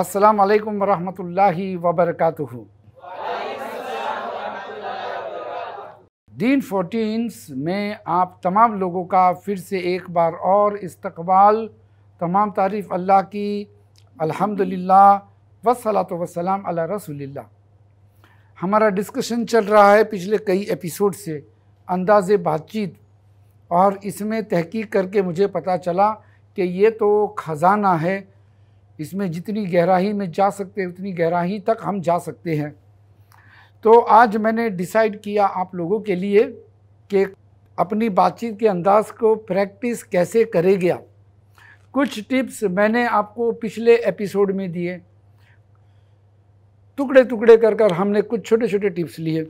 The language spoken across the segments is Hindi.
अस्सलाम वालेकुम रहमतुल्लाहि व बरकातुहु दीन फोर्टीन्स में आप तमाम लोगों का फिर से एक बार और इस्तकबाल तमाम तारीफ़ अल्लाह की अल्हम्दुलिल्लाह वसलात वसलाम अला रसूलिल्लाह हमारा डिस्कशन चल रहा है पिछले कई एपिसोड से अंदाज बातचीत और इसमें तहकीक करके मुझे पता चला कि ये तो ख़ज़ाना है इसमें जितनी गहराई में जा सकते हैं उतनी गहराई तक हम जा सकते हैं तो आज मैंने डिसाइड किया आप लोगों के लिए कि अपनी बातचीत के अंदाज को प्रैक्टिस कैसे करे गया कुछ टिप्स मैंने आपको पिछले एपिसोड में दिए टुकड़े टुकड़े कर कर हमने कुछ छोटे छोटे टिप्स लिए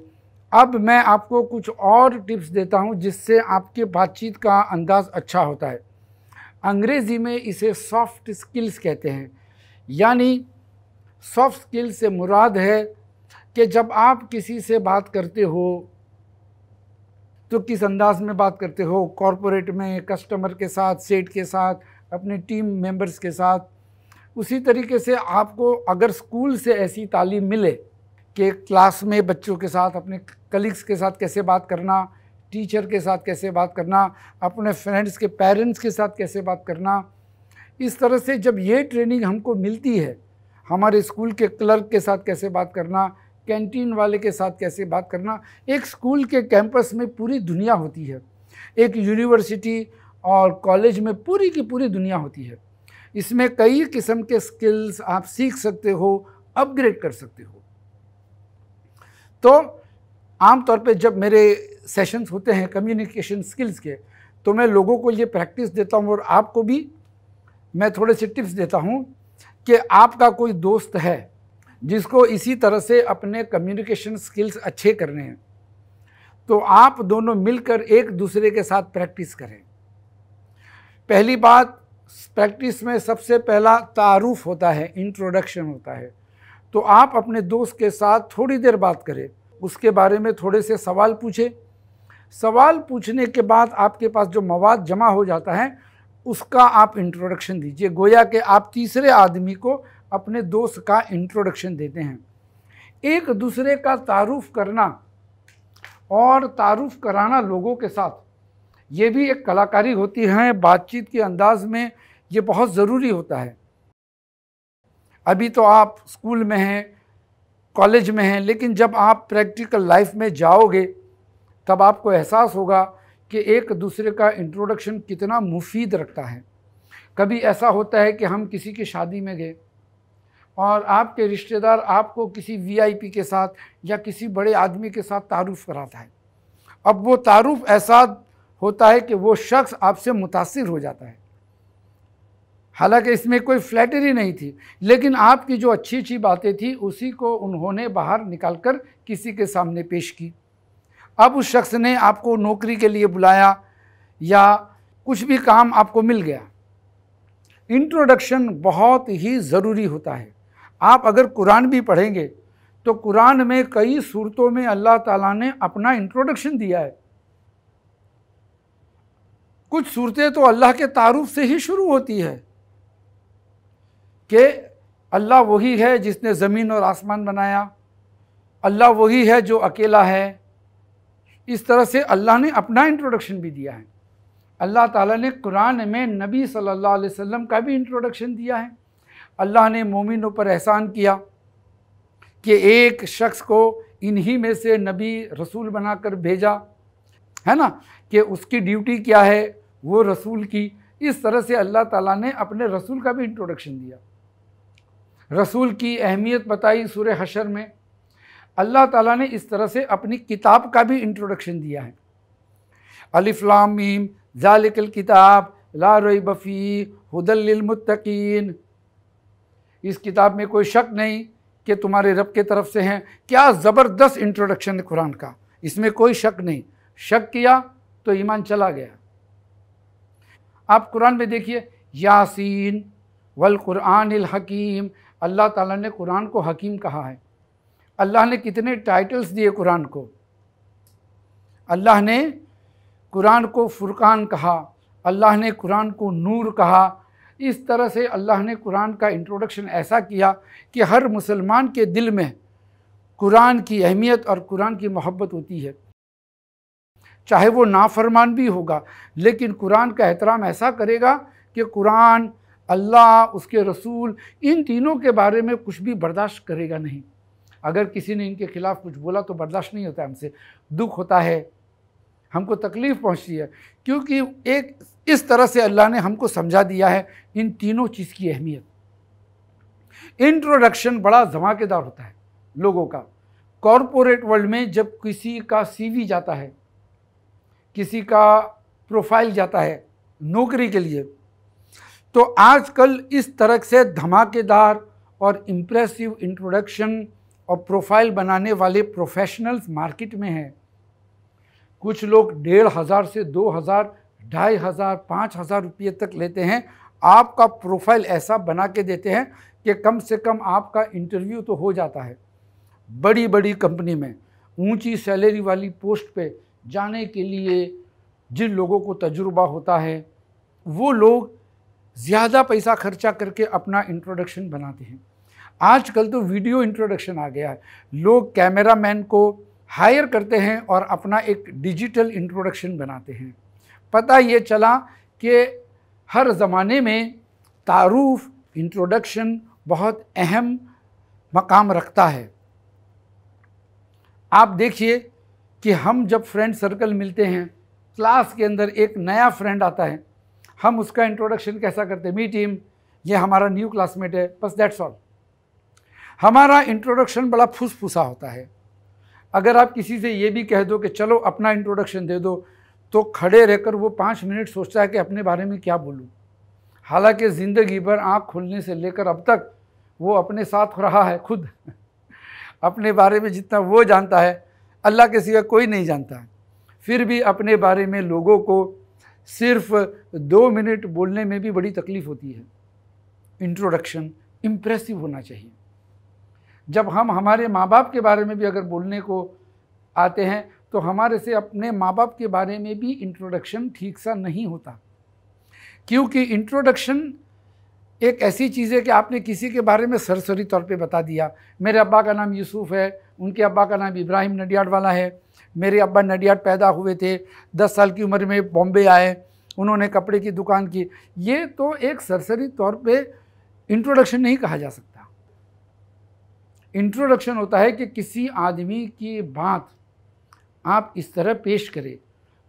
अब मैं आपको कुछ और टिप्स देता हूँ जिससे आपके बातचीत का अंदाज़ अच्छा होता है अंग्रेज़ी में इसे सॉफ्ट स्किल्स कहते हैं यानी सॉफ्ट स्किल से मुराद है कि जब आप किसी से बात करते हो तो किस अंदाज में बात करते हो कॉरपोरेट में कस्टमर के साथ सेट के साथ अपने टीम मेंबर्स के साथ उसी तरीके से आपको अगर स्कूल से ऐसी तालीम मिले कि क्लास में बच्चों के साथ अपने कलीग्स के साथ कैसे बात करना टीचर के साथ कैसे बात करना अपने फ्रेंड्स के पेरेंट्स के साथ कैसे बात करना इस तरह से जब ये ट्रेनिंग हमको मिलती है हमारे स्कूल के क्लर्क के साथ कैसे बात करना कैंटीन वाले के साथ कैसे बात करना एक स्कूल के कैंपस में पूरी दुनिया होती है एक यूनिवर्सिटी और कॉलेज में पूरी की पूरी दुनिया होती है इसमें कई किस्म के स्किल्स आप सीख सकते हो अपग्रेड कर सकते हो तो आमतौर पे जब मेरे सेशंस होते हैं कम्युनिकेशन स्किल्स के तो मैं लोगों को ये प्रैक्टिस देता हूँ और आपको भी मैं थोड़े से टिप्स देता हूँ कि आपका कोई दोस्त है जिसको इसी तरह से अपने कम्युनिकेशन स्किल्स अच्छे करने हैं तो आप दोनों मिलकर एक दूसरे के साथ प्रैक्टिस करें पहली बात प्रैक्टिस में सबसे पहला तारुफ होता है इंट्रोडक्शन होता है तो आप अपने दोस्त के साथ थोड़ी देर बात करें उसके बारे में थोड़े से सवाल पूछें सवाल पूछने के बाद आपके पास जो मवाद जमा हो जाता है उसका आप इंट्रोडक्शन दीजिए गोया के आप तीसरे आदमी को अपने दोस्त का इंट्रोडक्शन देते हैं एक दूसरे का तारुफ करना और तारुफ कराना लोगों के साथ ये भी एक कलाकारी होती है बातचीत के अंदाज में ये बहुत ज़रूरी होता है अभी तो आप स्कूल में हैं कॉलेज में हैं लेकिन जब आप प्रैक्टिकल लाइफ में जाओगे तब आपको एहसास होगा कि एक दूसरे का इंट्रोडक्शन कितना मुफीद रखता है कभी ऐसा होता है कि हम किसी की शादी में गए और आपके रिश्तेदार आपको किसी वीआईपी के साथ या किसी बड़े आदमी के साथ तारुफ कराता है अब वो तारुफ ऐसा होता है कि वो शख्स आपसे मुतासर हो जाता है हालांकि इसमें कोई फ्लैटरी नहीं थी लेकिन आपकी जो अच्छी अच्छी बातें थी उसी को उन्होंने बाहर निकालकर किसी के सामने पेश की अब उस शख्स ने आपको नौकरी के लिए बुलाया या कुछ भी काम आपको मिल गया इंट्रोडक्शन बहुत ही ज़रूरी होता है आप अगर कुरान भी पढ़ेंगे तो कुरान में कई सूरतों में अल्लाह ताला ने अपना इंट्रोडक्शन दिया है कुछ सूरतें तो अल्लाह के तारुफ से ही शुरू होती है कि अल्लाह वही है जिसने ज़मीन और आसमान बनाया अल्लाह वही है जो अकेला है इस तरह से अल्लाह ने अपना इंट्रोडक्शन भी दिया है अल्लाह ताला ने कुरान में नबी सल्लल्लाहु अलैहि वसल्लम का भी इंट्रोडक्शन दिया है अल्लाह ने मोमिनों पर एहसान किया कि एक शख्स को इन्हीं में से नबी रसूल बनाकर भेजा है ना कि उसकी ड्यूटी क्या है वो रसूल की इस तरह से अल्लाह ताला ने अपने रसूल का भी इंट्रोडक्शन दिया रसूल की अहमियत बताई सूर्य हशर में अल्लाह ताला ने इस तरह से अपनी किताब का भी इंट्रोडक्शन दिया है अलिफ्लामीम जालिकल किताब ला रई बफ़ी हदलमतकीन इस किताब में कोई शक नहीं कि तुम्हारे रब के तरफ से हैं क्या ज़बरदस्त इंट्रोडक्शन है कुरान का इसमें कोई शक नहीं शक किया तो ईमान चला गया आप कुरान में देखिए यासीन वल कुरान हकीम अल्लाह ताला ने कुरान को हकीम कहा है अल्लाह ने कितने टाइटल्स दिए कुरान को अल्लाह ने कुरान को फुरकान कहा अल्लाह ने कुरान को नूर कहा इस तरह से अल्लाह ने कुरान का इंट्रोडक्शन ऐसा किया कि हर मुसलमान के दिल में कुरान की अहमियत और कुरान की मोहब्बत होती है चाहे वो नाफरमान भी होगा लेकिन कुरान का एहतराम ऐसा करेगा कि कुरान अल्लाह उसके रसूल इन तीनों के बारे में कुछ भी बर्दाश्त करेगा नहीं अगर किसी ने इनके खिलाफ कुछ बोला तो बर्दाश्त नहीं होता हमसे दुख होता है हमको तकलीफ़ पहुंचती है क्योंकि एक इस तरह से अल्लाह ने हमको समझा दिया है इन तीनों चीज़ की अहमियत इंट्रोडक्शन बड़ा धमाकेदार होता है लोगों का कॉरपोरेट वर्ल्ड में जब किसी का सीवी जाता है किसी का प्रोफाइल जाता है नौकरी के लिए तो आजकल इस तरह से धमाकेदार और इम्प्रेसिव इंट्रोडक्शन और प्रोफाइल बनाने वाले प्रोफेशनल्स मार्केट में हैं कुछ लोग डेढ़ हज़ार से दो हज़ार ढाई हज़ार पाँच हज़ार रुपये तक लेते हैं आपका प्रोफाइल ऐसा बना के देते हैं कि कम से कम आपका इंटरव्यू तो हो जाता है बड़ी बड़ी कंपनी में ऊंची सैलरी वाली पोस्ट पे जाने के लिए जिन लोगों को तजुर्बा होता है वो लोग ज़्यादा पैसा खर्चा करके अपना इंट्रोडक्शन बनाते हैं आजकल तो वीडियो इंट्रोडक्शन आ गया है लोग कैमरा मैन को हायर करते हैं और अपना एक डिजिटल इंट्रोडक्शन बनाते हैं पता ये चला कि हर ज़माने में तारुफ इंट्रोडक्शन बहुत अहम मकाम रखता है आप देखिए कि हम जब फ्रेंड सर्कल मिलते हैं क्लास के अंदर एक नया फ्रेंड आता है हम उसका इंट्रोडक्शन कैसा करते मी टीम ये हमारा न्यू क्लासमेट है बस दैट्स ऑल हमारा इंट्रोडक्शन बड़ा फुसफुसा होता है अगर आप किसी से ये भी कह दो कि चलो अपना इंट्रोडक्शन दे दो तो खड़े रहकर वो पाँच मिनट सोचता है कि अपने बारे में क्या बोलूँ हालांकि ज़िंदगी भर आँख खुलने से लेकर अब तक वो अपने साथ रहा है खुद अपने बारे में जितना वो जानता है अल्लाह के सिवा कोई नहीं जानता है फिर भी अपने बारे में लोगों को सिर्फ दो मिनट बोलने में भी बड़ी तकलीफ़ होती है इंट्रोडक्शन इम्प्रेसिव होना चाहिए जब हम हमारे माँ बाप के बारे में भी अगर बोलने को आते हैं तो हमारे से अपने माँ बाप के बारे में भी इंट्रोडक्शन ठीक सा नहीं होता क्योंकि इंट्रोडक्शन एक ऐसी चीज़ है कि आपने किसी के बारे में सरसरी तौर पे बता दिया मेरे अब्बा का नाम यूसुफ़ है उनके अब्बा का नाम इब्राहिम नडियाड वाला है मेरे अब्बा नडियाड पैदा हुए थे दस साल की उम्र में बॉम्बे आए उन्होंने कपड़े की दुकान की ये तो एक सरसरी तौर पे इंट्रोडक्शन नहीं कहा जा सकता इंट्रोडक्शन होता है कि किसी आदमी की बात आप इस तरह पेश करें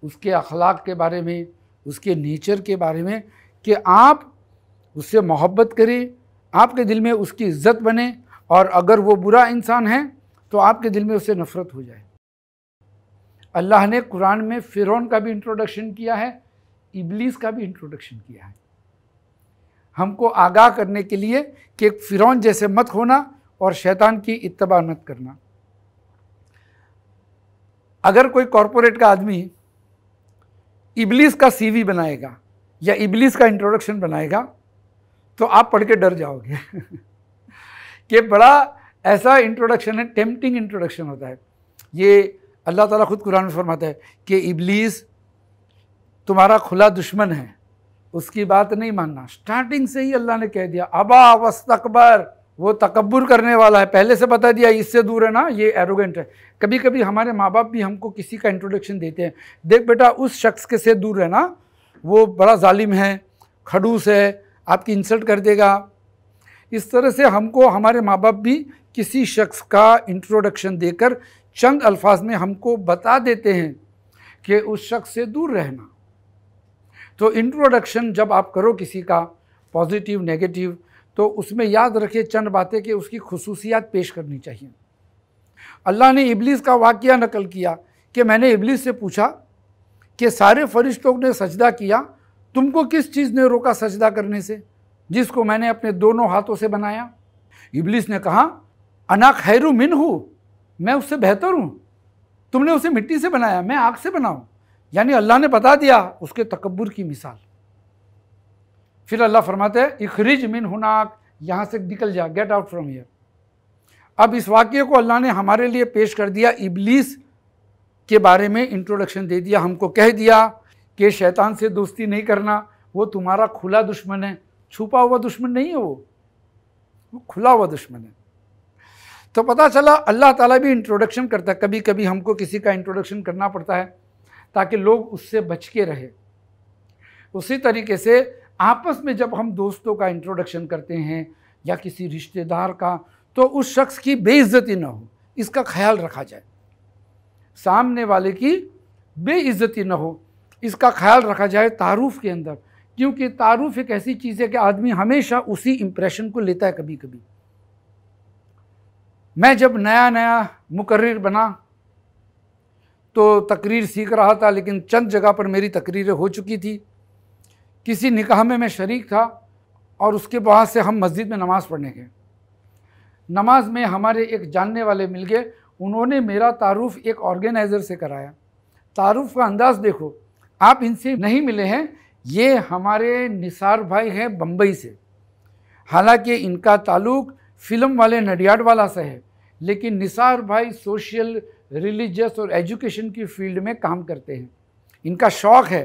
उसके अखलाक के बारे में उसके नेचर के बारे में कि आप उससे मोहब्बत करें आपके दिल में उसकी इज्जत बने और अगर वो बुरा इंसान है तो आपके दिल में उससे नफ़रत हो जाए अल्लाह ने कुरान में फ़िरौन का भी इंट्रोडक्शन किया है इबलीस का भी इंट्रोडक्शन किया है हमको आगाह करने के लिए कि फ़िरौन जैसे मत होना और शैतान की इतबा मत करना अगर कोई कॉरपोरेट का आदमी इबलीस का सीवी बनाएगा या इबलीस का इंट्रोडक्शन बनाएगा तो आप पढ़ के डर जाओगे कि बड़ा ऐसा इंट्रोडक्शन है टेम्पटिंग इंट्रोडक्शन होता है ये अल्लाह ताला खुद कुरान में फरमाता है कि इबलीस तुम्हारा खुला दुश्मन है उसकी बात नहीं मानना स्टार्टिंग से ही अल्लाह ने कह दिया अबा वस्तकबर वो तकबर करने वाला है पहले से बता दिया इससे दूर है ना ये एरोगेंट है कभी कभी हमारे माँ बाप भी हमको किसी का इंट्रोडक्शन देते हैं देख बेटा उस शख्स के से दूर रहना वो बड़ा जालिम है खड़ूस है आपकी इंसल्ट कर देगा इस तरह से हमको हमारे माँ बाप भी किसी शख्स का इंट्रोडक्शन देकर चंद अल्फाज में हमको बता देते हैं कि उस शख्स से दूर रहना तो इंट्रोडक्शन जब आप करो किसी का पॉजिटिव नेगेटिव तो उसमें याद रखे चंद बातें कि उसकी खसूसियात पेश करनी चाहिए अल्लाह ने इबलीस का वाक़ नकल किया कि मैंने इबलीस से पूछा कि सारे फरिश्तों ने सजदा किया तुमको किस चीज़ ने रोका सजदा करने से जिसको मैंने अपने दोनों हाथों से बनाया इबलीस ने कहा अना खैरू मिन हूँ मैं उससे बेहतर हूँ तुमने उसे मिट्टी से बनाया मैं आग से बनाऊँ यानी अल्लाह ने बता दिया उसके तकबर की मिसाल फिर अल्लाह फरमाते हैं इखरिज मिन हुनाक यहाँ से निकल जा गेट आउट फ्रॉम हियर अब इस वाक्य को अल्लाह ने हमारे लिए पेश कर दिया इबलीस के बारे में इंट्रोडक्शन दे दिया हमको कह दिया कि शैतान से दोस्ती नहीं करना वो तुम्हारा खुला दुश्मन है छुपा हुआ दुश्मन नहीं है वो वो खुला हुआ दुश्मन है तो पता चला अल्लाह ताला भी इंट्रोडक्शन करता है कभी कभी हमको किसी का इंट्रोडक्शन करना पड़ता है ताकि लोग उससे बच के रहे उसी तरीके से आपस में जब हम दोस्तों का इंट्रोडक्शन करते हैं या किसी रिश्तेदार का तो उस शख्स की बेइज्जती ना हो इसका ख्याल रखा जाए सामने वाले की बेइज्जती ना हो इसका ख्याल रखा जाए तारुफ के अंदर क्योंकि तारुफ एक ऐसी चीज़ है कि आदमी हमेशा उसी इम्प्रेशन को लेता है कभी कभी मैं जब नया नया मुकर्र बना तो तकरीर सीख रहा था लेकिन चंद जगह पर मेरी तकरीरें हो चुकी थी किसी निकाह में मैं शरीक था और उसके बाद से हम मस्जिद में नमाज़ पढ़ने गए नमाज में हमारे एक जानने वाले मिल गए उन्होंने मेरा तारुफ एक ऑर्गेनाइज़र से कराया तारुफ का अंदाज़ देखो आप इनसे नहीं मिले हैं ये हमारे निसार भाई हैं बम्बई से हालांकि इनका ताल्लुक फिल्म वाले नडियाड वाला से है लेकिन निसार भाई सोशल रिलीजियस और एजुकेशन की फील्ड में काम करते हैं इनका शौक़ है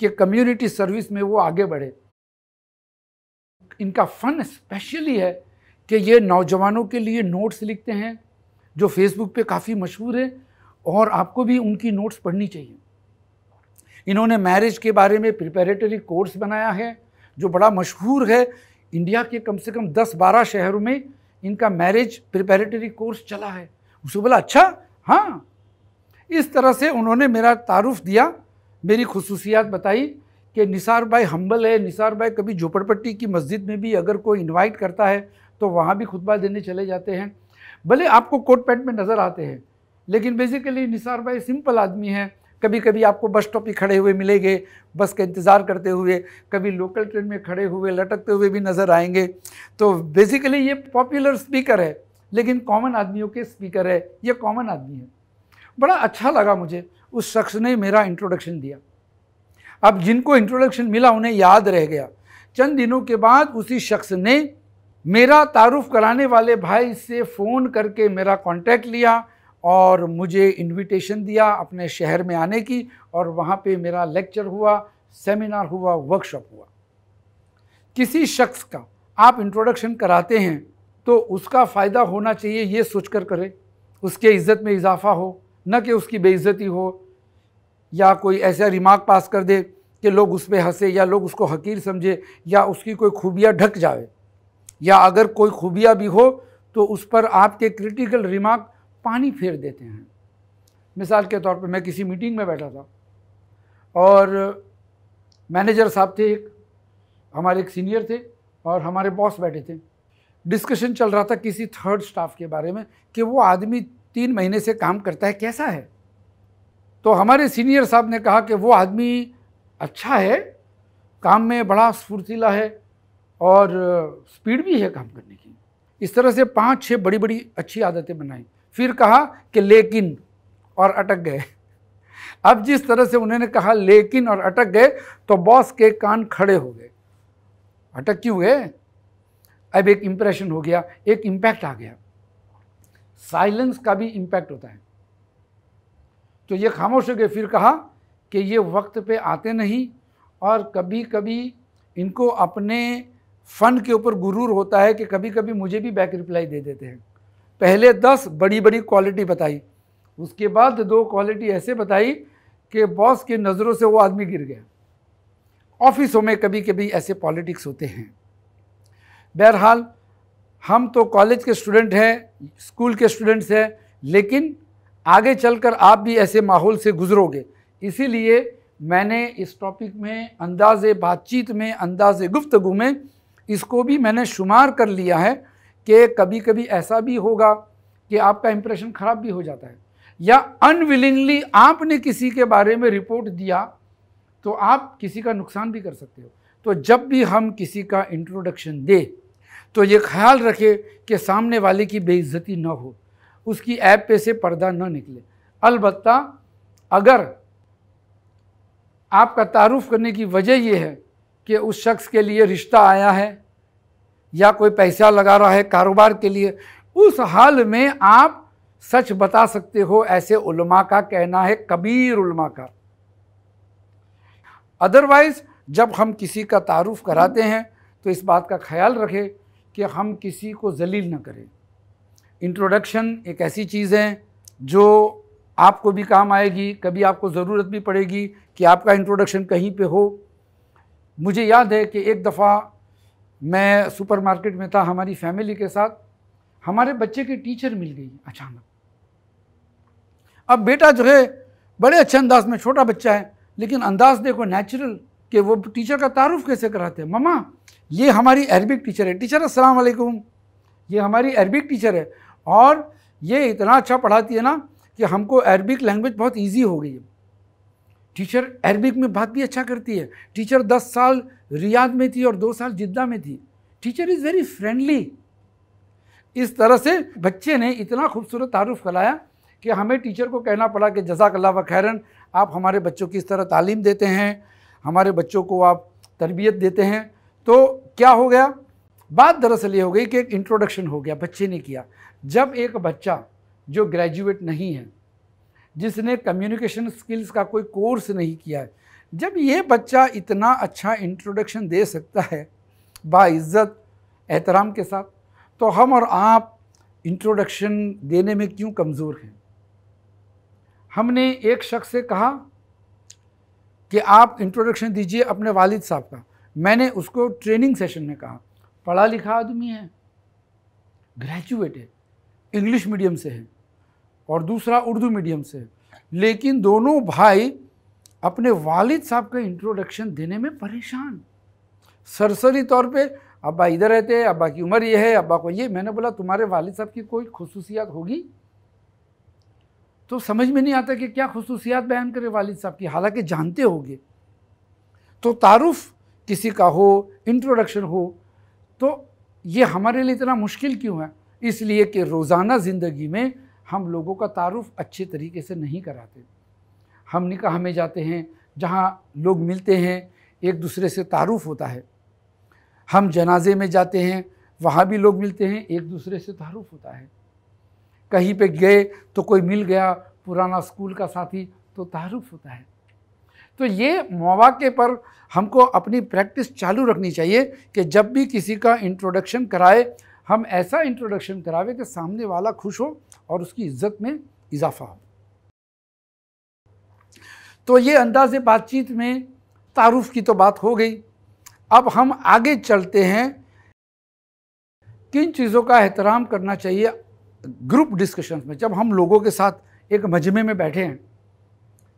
कि कम्युनिटी सर्विस में वो आगे बढ़े इनका फन स्पेशली है कि ये नौजवानों के लिए नोट्स लिखते हैं जो फेसबुक पे काफ़ी मशहूर है और आपको भी उनकी नोट्स पढ़नी चाहिए इन्होंने मैरिज के बारे में प्रिपेरेटरी कोर्स बनाया है जो बड़ा मशहूर है इंडिया के कम से कम 10-12 शहरों में इनका मैरिज प्रिपेरेटरी कोर्स चला है उसको बोला अच्छा हाँ इस तरह से उन्होंने मेरा तारुफ दिया मेरी खसूसियात बताई कि निसार भाई हम्बल है निसार भाई कभी झोपड़पट्टी की मस्जिद में भी अगर कोई इनवाइट करता है तो वहाँ भी खुतबा देने चले जाते हैं भले आपको कोट पैंट में नज़र आते हैं लेकिन बेसिकली निसार भाई सिंपल आदमी हैं कभी कभी आपको बस स्टॉप पर खड़े हुए मिलेंगे बस का इंतज़ार करते हुए कभी लोकल ट्रेन में खड़े हुए लटकते हुए भी नज़र आएंगे तो बेसिकली ये पॉपुलर स्पीकर है लेकिन कॉमन आदमियों के स्पीकर है ये कॉमन आदमी है बड़ा अच्छा लगा मुझे उस शख्स ने मेरा इंट्रोडक्शन दिया अब जिनको इंट्रोडक्शन मिला उन्हें याद रह गया चंद दिनों के बाद उसी शख्स ने मेरा तारुफ कराने वाले भाई से फ़ोन करके मेरा कांटेक्ट लिया और मुझे इनविटेशन दिया अपने शहर में आने की और वहाँ पे मेरा लेक्चर हुआ सेमिनार हुआ वर्कशॉप हुआ किसी शख्स का आप इंट्रोडक्शन कराते हैं तो उसका फ़ायदा होना चाहिए ये सोचकर करें उसके इज़्ज़त में इजाफ़ा हो न कि उसकी बेइज्जती हो या कोई ऐसा रिमार्क पास कर दे कि लोग उस पर हंसे या लोग उसको हकीर समझे या उसकी कोई खूबियाँ ढक जाए या अगर कोई खूबियाँ भी हो तो उस पर आपके क्रिटिकल रिमार्क पानी फेर देते हैं मिसाल के तौर पर मैं किसी मीटिंग में बैठा था और मैनेजर साहब थे एक हमारे एक सीनियर थे और हमारे बॉस बैठे थे डिस्कशन चल रहा था किसी थर्ड स्टाफ के बारे में कि वो आदमी तीन महीने से काम करता है कैसा है तो हमारे सीनियर साहब ने कहा कि वो आदमी अच्छा है काम में बड़ा स्फूर्तिला है और स्पीड भी है काम करने की इस तरह से पांच छह बड़ी बड़ी अच्छी आदतें बनाई फिर कहा कि लेकिन और अटक गए अब जिस तरह से उन्होंने कहा लेकिन और अटक गए तो बॉस के कान खड़े हो गए अटक क्यों गए अब एक इम्प्रेशन हो गया एक इम्पैक्ट आ गया साइलेंस का भी इम्पैक्ट होता है तो ये खामोश हो गए फिर कहा कि ये वक्त पे आते नहीं और कभी कभी इनको अपने फ़न के ऊपर गुरूर होता है कि कभी कभी मुझे भी बैक रिप्लाई दे देते हैं पहले दस बड़ी बड़ी क्वालिटी बताई उसके बाद दो क्वालिटी ऐसे बताई कि बॉस की नज़रों से वो आदमी गिर गया ऑफिसों में कभी कभी ऐसे पॉलिटिक्स होते हैं बहरहाल हम तो कॉलेज के स्टूडेंट हैं स्कूल के स्टूडेंट्स हैं लेकिन आगे चलकर आप भी ऐसे माहौल से गुजरोगे इसीलिए मैंने इस टॉपिक में अंदाज बातचीत में अंदाज गुफ्तगु में इसको भी मैंने शुमार कर लिया है कि कभी कभी ऐसा भी होगा कि आपका इम्प्रेशन ख़राब भी हो जाता है या अनविलिंगली आपने किसी के बारे में रिपोर्ट दिया तो आप किसी का नुकसान भी कर सकते हो तो जब भी हम किसी का इंट्रोडक्शन दें तो ये ख्याल रखे कि सामने वाले की बेइज्जती ना हो उसकी ऐप पे से पर्दा ना निकले अलबत् अगर आपका तारुफ करने की वजह यह है कि उस शख्स के लिए रिश्ता आया है या कोई पैसा लगा रहा है कारोबार के लिए उस हाल में आप सच बता सकते हो ऐसे उलमा का कहना है कबीर उलमा का अदरवाइज़ जब हम किसी का तारुफ कराते हैं तो इस बात का ख्याल रखें कि हम किसी को जलील ना करें इंट्रोडक्शन एक ऐसी चीज़ है जो आपको भी काम आएगी कभी आपको ज़रूरत भी पड़ेगी कि आपका इंट्रोडक्शन कहीं पे हो मुझे याद है कि एक दफ़ा मैं सुपरमार्केट में था हमारी फैमिली के साथ हमारे बच्चे की टीचर मिल गई अचानक अब बेटा जो है बड़े अच्छे अंदाज में छोटा बच्चा है लेकिन अंदाज देखो नेचुरल कि वो टीचर का तारुफ कैसे कराते हैं ममा ये हमारी अरबिक टीचर है टीचर अस्सलाम वालेकुम ये हमारी अरबिक टीचर है और ये इतना अच्छा पढ़ाती है ना कि हमको अरबिक लैंग्वेज बहुत ईजी हो गई है टीचर अरबिक में बात भी अच्छा करती है टीचर दस साल रियाद में थी और दो साल जिद्दा में थी टीचर इज़ वेरी फ्रेंडली इस तरह से बच्चे ने इतना खूबसूरत तारुफ फैलाया कि हमें टीचर को कहना पड़ा कि जजाकल्ला व खैरन आप हमारे बच्चों की इस तरह तालीम देते हैं हमारे बच्चों को आप तरबियत देते हैं तो क्या हो गया बात दरअसल ये हो गई कि एक इंट्रोडक्शन हो गया बच्चे ने किया जब एक बच्चा जो ग्रेजुएट नहीं है जिसने कम्युनिकेशन स्किल्स का कोई कोर्स नहीं किया है जब ये बच्चा इतना अच्छा इंट्रोडक्शन दे सकता है बाज़्ज़त एहतराम के साथ तो हम और आप इंट्रोडक्शन देने में क्यों कमज़ोर हैं हमने एक शख्स से कहा कि आप इंट्रोडक्शन दीजिए अपने वालिद साहब का मैंने उसको ट्रेनिंग सेशन में कहा पढ़ा लिखा आदमी है ग्रेजुएट है इंग्लिश मीडियम से है और दूसरा उर्दू मीडियम से है लेकिन दोनों भाई अपने वालिद साहब का इंट्रोडक्शन देने में परेशान सरसरी तौर पे अब्बा इधर रहते हैं अब्बा की उम्र ये है अब्बा को ये मैंने बोला तुम्हारे वालिद साहब की कोई खसूसियात होगी तो समझ में नहीं आता कि क्या खसूसियात बयान करें वालिद साहब की हालांकि जानते होंगे तो तारुफ़ किसी का हो इंट्रोडक्शन हो तो ये हमारे लिए इतना मुश्किल क्यों है इसलिए कि रोज़ाना ज़िंदगी में हम लोगों का तारुफ अच्छे तरीके से नहीं कराते हम निकाह में जाते हैं जहाँ लोग मिलते हैं एक दूसरे से तारुफ होता है हम जनाजे में जाते हैं वहाँ भी लोग मिलते हैं एक दूसरे से तारुफ होता है कहीं पे गए तो कोई मिल गया पुराना स्कूल का साथी तो तारुफ होता है तो ये मौाक़े पर हमको अपनी प्रैक्टिस चालू रखनी चाहिए कि जब भी किसी का इंट्रोडक्शन कराए हम ऐसा इंट्रोडक्शन करावे कि सामने वाला खुश हो और उसकी इज्जत में इजाफा हो तो ये अंदाज बातचीत में तारुफ की तो बात हो गई अब हम आगे चलते हैं किन चीज़ों का एहतराम करना चाहिए ग्रुप डिस्कशंस में जब हम लोगों के साथ एक मजमे में बैठे हैं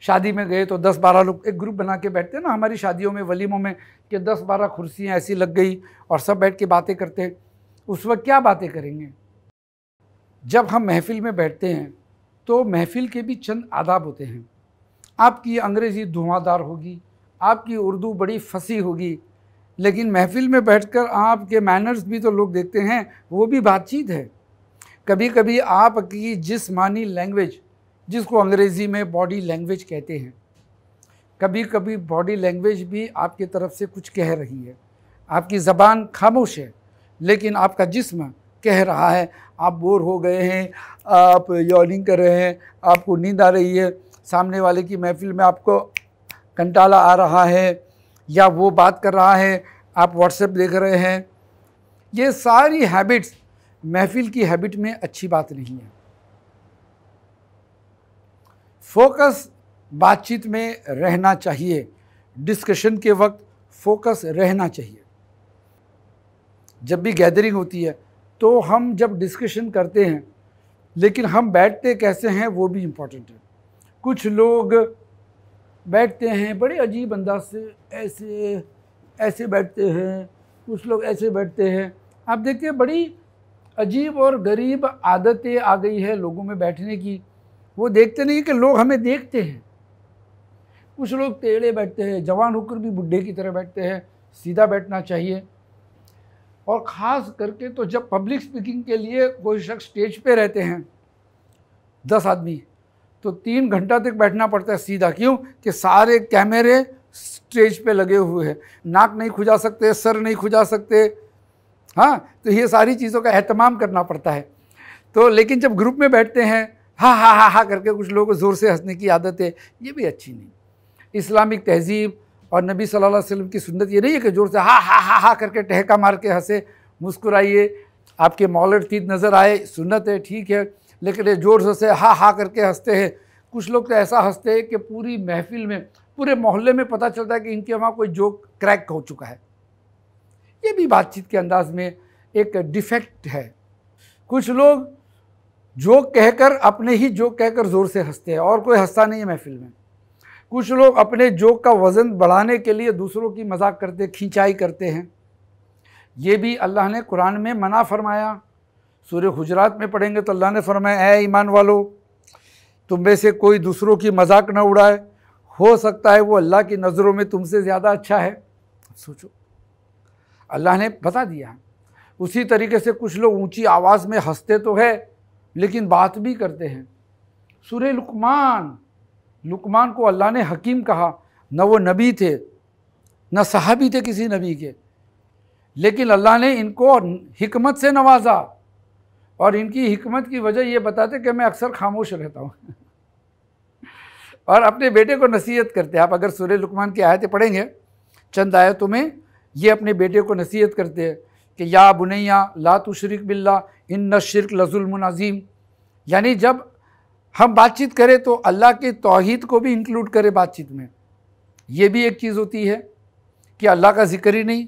शादी में गए तो दस बारह लोग एक ग्रुप बना के बैठते हैं ना हमारी शादियों में वलीमों में कि दस बारह कुर्सियाँ ऐसी लग गई और सब बैठ के बातें करते हैं उस वक्त क्या बातें करेंगे जब हम महफिल में बैठते हैं तो महफिल के भी चंद आदाब होते हैं आपकी अंग्रेज़ी धुआंधार होगी आपकी उर्दू बड़ी फंसी होगी लेकिन महफिल में बैठकर आपके मैनर्स भी तो लोग देखते हैं वो भी बातचीत है कभी कभी आपकी जिसमानी लैंग्वेज जिसको अंग्रेज़ी में बॉडी लैंग्वेज कहते हैं कभी कभी बॉडी लैंग्वेज भी आपकी तरफ से कुछ कह रही है आपकी ज़बान खामोश है लेकिन आपका जिस्म कह रहा है आप बोर हो गए हैं आप यॉनिंग कर रहे हैं आपको नींद आ रही है सामने वाले की महफिल में आपको कंटाला आ रहा है या वो बात कर रहा है आप व्हाट्सएप देख रहे हैं ये सारी हैबिट्स महफिल की हैबिट में अच्छी बात नहीं है फोकस बातचीत में रहना चाहिए डिस्कशन के वक्त फोकस रहना चाहिए जब भी गैदरिंग होती है तो हम जब डिस्कशन करते हैं लेकिन हम बैठते कैसे हैं वो भी इम्पोर्टेंट है कुछ लोग बैठते हैं बड़े अजीब अंदाज से ऐसे ऐसे बैठते हैं कुछ लोग ऐसे बैठते हैं आप देखते हैं बड़ी अजीब और गरीब आदतें आ गई है लोगों में बैठने की वो देखते नहीं कि लोग हमें देखते हैं कुछ लोग टेढ़े बैठते हैं जवान होकर भी बुढ़े की तरह बैठते हैं सीधा बैठना चाहिए और ख़ास करके तो जब पब्लिक स्पीकिंग के लिए कोई शख्स स्टेज पे रहते हैं दस आदमी तो तीन घंटा तक बैठना पड़ता है सीधा क्यों कि सारे कैमरे स्टेज पे लगे हुए हैं नाक नहीं खुजा सकते सर नहीं खुजा सकते हाँ तो ये सारी चीज़ों का अहतमाम करना पड़ता है तो लेकिन जब ग्रुप में बैठते हैं हा हा हा हा करके कुछ लोगों को ज़ोर से हंसने की आदत है ये भी अच्छी नहीं इस्लामिक तहजीब और नबी सल्लल्लाहु अलैहि वसल्लम की सुन्नत ये नहीं है कि ज़ोर से हा हा हा हा करके टहका मार के हंसे मुस्कुराइए आपके मौलर तीत नज़र आए सुन्नत है ठीक है लेकिन ये ज़ोर से हा हा करके हंसते हैं कुछ लोग तो ऐसा हंसते हैं कि पूरी महफिल में पूरे मोहल्ले में पता चलता है कि इनके वहाँ कोई जोक क्रैक हो चुका है ये भी बातचीत के अंदाज में एक डिफेक्ट है कुछ लोग जो कहकर अपने ही जोक कहकर ज़ोर से हंसते हैं और कोई हंसता नहीं है महफिल में कुछ लोग अपने जोक का वज़न बढ़ाने के लिए दूसरों की मजाक करते खिंचाई करते हैं ये भी अल्लाह ने कुरान में मना फरमाया सूर्य हजरात में पढ़ेंगे तो अल्लाह ने फरमाया ए ईमान वालो तुम में से कोई दूसरों की मजाक ना उड़ाए हो सकता है वो अल्लाह की नज़रों में तुमसे ज़्यादा अच्छा है सोचो अल्लाह ने बता दिया उसी तरीके से कुछ लोग ऊंची आवाज़ में हंसते तो है लेकिन बात भी करते हैं सुर लुकमान लुकमान को अल्लाह ने हकीम कहा न वो नबी थे न सहाबी थे किसी नबी के लेकिन अल्लाह ने इनको हिकमत से नवाजा और इनकी हिकमत की वजह ये बताते कि मैं अक्सर खामोश रहता हूँ और अपने बेटे को नसीहत करते आप अगर सूर्य लुकमान की आयतें पढ़ेंगे चंद आयतों में ये अपने बेटे को नसीहत करते हैं कि या बुनैया ला तो शर्क बिल्ला इन न शिरक लजुलमनाजीम यानी जब हम बातचीत करें तो अल्लाह के तोहद को भी इंक्लूड करें बातचीत में ये भी एक चीज़ होती है कि अल्लाह का जिक्र ही नहीं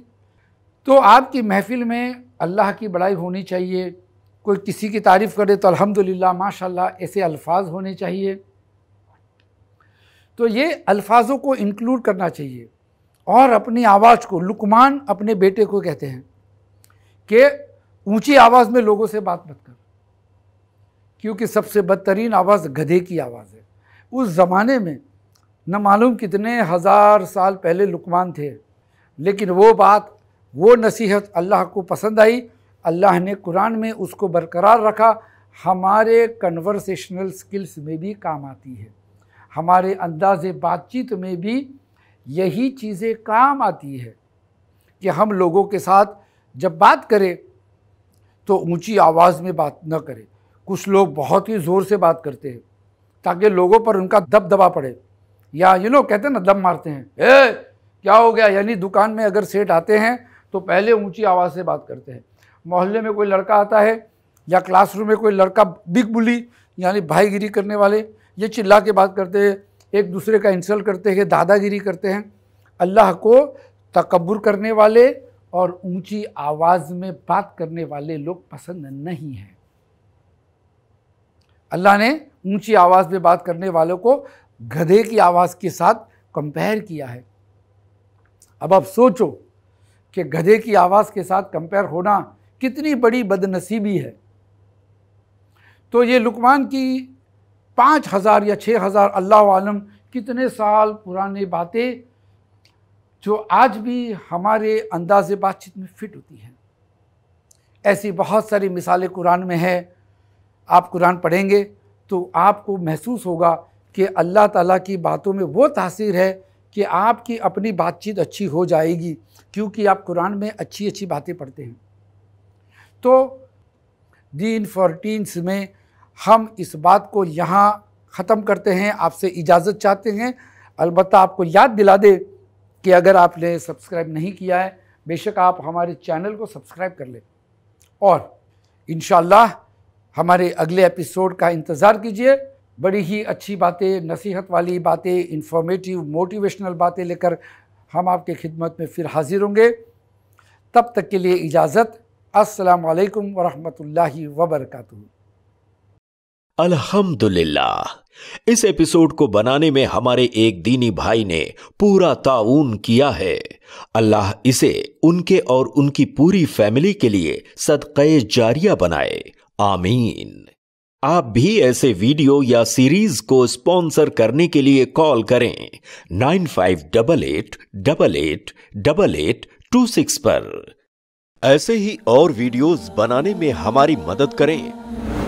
तो आपकी महफ़िल में अल्लाह की बड़ाई होनी चाहिए कोई किसी की तारीफ़ करे तो अल्हम्दुलिल्लाह माशाल्लाह ऐसे अल्फाज होने चाहिए तो ये अल्फाजों को इंक्लूड करना चाहिए और अपनी आवाज़ को लुकमान अपने बेटे को कहते हैं कि ऊंची आवाज़ में लोगों से बात मत कर क्योंकि सबसे बदतरीन आवाज़ गधे की आवाज़ है उस ज़माने में न मालूम कितने हज़ार साल पहले लुकमान थे लेकिन वो बात वो नसीहत अल्लाह को पसंद आई अल्लाह ने कुरान में उसको बरकरार रखा हमारे कन्वर्सेशनल स्किल्स में भी काम आती है हमारे अंदाज़ बातचीत में भी यही चीज़ें काम आती है कि हम लोगों के साथ जब बात करे तो ऊंची आवाज़ में बात न करे कुछ लोग बहुत ही ज़ोर से बात करते हैं ताकि लोगों पर उनका दब दबा पड़े या यू नो कहते हैं ना दम मारते हैं ए क्या हो गया यानी दुकान में अगर सेठ आते हैं तो पहले ऊंची आवाज़ से बात करते हैं मोहल्ले में कोई लड़का आता है या क्लासरूम में कोई लड़का बिग बुली यानी भाईगिरी करने वाले ये चिल्ला के बात करते हैं एक दूसरे का इंसल्ट करते हैं दादागिरी करते हैं अल्लाह को तकबर करने वाले और ऊंची आवाज़ में बात करने वाले लोग पसंद नहीं हैं अल्लाह ने ऊंची आवाज़ में बात करने वालों को गधे की आवाज़ के साथ कंपेयर किया है अब आप सोचो कि गधे की आवाज़ के साथ कंपेयर होना कितनी बड़ी बदनसीबी है तो ये लुकमान की पाँच हज़ार या छः हज़ार अल्लाह आलम कितने साल पुराने बातें जो आज भी हमारे अंदाज बातचीत में फिट होती हैं ऐसी बहुत सारी मिसालें कुरान में है आप कुरान पढ़ेंगे तो आपको महसूस होगा कि अल्लाह ताला की बातों में वो तासीर है कि आपकी अपनी बातचीत अच्छी हो जाएगी क्योंकि आप कुरान में अच्छी अच्छी बातें पढ़ते हैं तो दिन फोरटीनस में हम इस बात को यहाँ ख़त्म करते हैं आपसे इजाज़त चाहते हैं अलबत्त आपको याद दिला दे कि अगर आपने सब्सक्राइब नहीं किया है बेशक आप हमारे चैनल को सब्सक्राइब कर लें और इन हमारे अगले एपिसोड का इंतज़ार कीजिए बड़ी ही अच्छी बातें नसीहत वाली बातें इन्फॉर्मेटिव मोटिवेशनल बातें लेकर हम आपके खिदमत में फिर हाजिर होंगे तब तक के लिए इजाज़त असलकम वरहमल वबरकू अल्हम्दुलिल्लाह इस एपिसोड को बनाने में हमारे एक दीनी भाई ने पूरा ताउन किया है अल्लाह इसे उनके और उनकी पूरी फैमिली के लिए सदकए जारिया बनाए आमीन आप भी ऐसे वीडियो या सीरीज को स्पॉन्सर करने के लिए कॉल करें nine five double eight double eight double eight two six पर ऐसे ही और वीडियोस बनाने में हमारी मदद करें